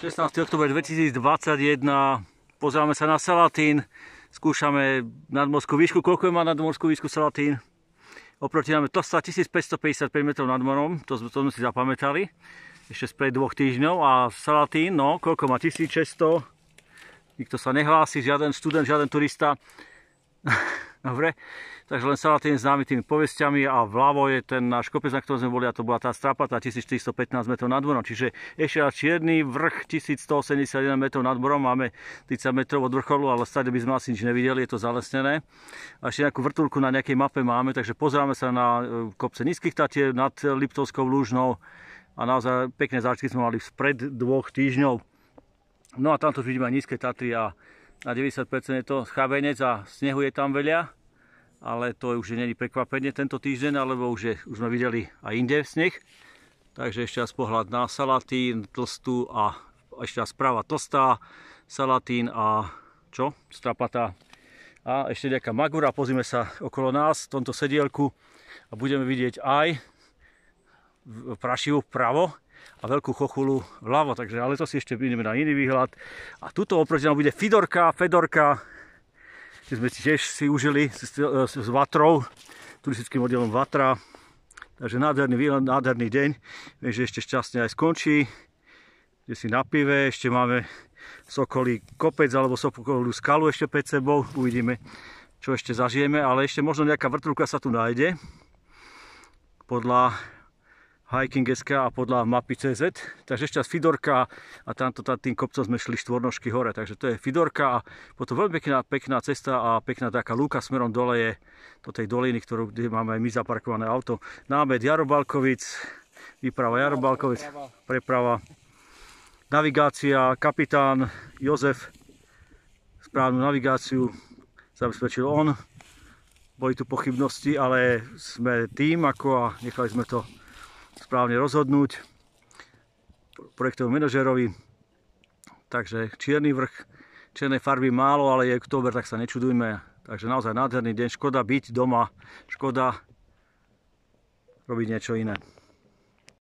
16. oktober 2021, pozeráme sa na Salatín, skúšame nadmorskú výšku, koľko je má nadmorskú výšku Salatín. Oproti nám je to 1555 metrov nad morom, to, to sme si zapamätali, ešte spred dvoch týždňov. A Salatín, no, koľko má? 1600, nikto sa nehlási, žiaden študent, žiaden turista. Dobre, takže len Salatín známy tými povestiami a vľavo je ten náš kopec, na ktorom sme boli a to bola tá strapata 1415 metrov nad morom. Čiže ešte raz čierny vrch 1181 metrov nad morom, máme 30 metrov od vrcholu, ale stále by sme asi nič nevideli, je to zalesnené. A ešte nejakú vrtulku na nejakej mape máme, takže pozeráme sa na e, kopce nízkych tatier nad Liptovskou lúžnou a naozaj pekné zážitky sme mali spred dvoch týždňov. No a tamto už vidíme aj nízke Tatry a na 90% je to chábenec a snehu je tam veľa, ale to už není prekvapenie tento týždeň, alebo už, je, už sme videli aj inde sneh. Takže ešte raz pohľad na salatín, tlstú a ešte raz práva tlstá, salatín a čo? Strapatá. A ešte nejaká magura, pozrime sa okolo nás v tomto sedielku a budeme vidieť aj prašivu pravo a veľkú chochulu vľavo, takže ale to si ešte ideme na iný výhľad. A tuto oproti nám bude Fidorka, Fedorka, kde sme si tiež si užili s, s, s Vatrou, turistickým oddelom Vatra. Takže nádherný výhľad, nádherný deň. Viem, že ešte šťastne aj skončí. Kde si na pive, ešte máme Sokolí kopec alebo Sokolú skalu ešte pred sebou. Uvidíme, čo ešte zažijeme, ale ešte možno nejaká vrtulka sa tu nájde. Podľa hiking.sk a podľa mapy.cz. Takže ešte Fidorka a tamto tým kopcom sme šli štvornožky hore. Takže to je Fidorka a potom veľmi pekná, pekná cesta a pekná taká lúka smerom dole je do tej doliny, ktorú, kde máme aj my zaparkované auto. Námed Jarobalkovic, výprava Jarobalkovic, preprava, navigácia, kapitán Jozef, správnu navigáciu zabezpečil on. Boli tu pochybnosti, ale sme tým ako a nechali sme to správne rozhodnúť projektovému manažerovi. Takže čierny vrch, čierne farby málo, ale je oktober, tak sa nečudujme. Takže naozaj nádherný deň, škoda byť doma, škoda robiť niečo iné.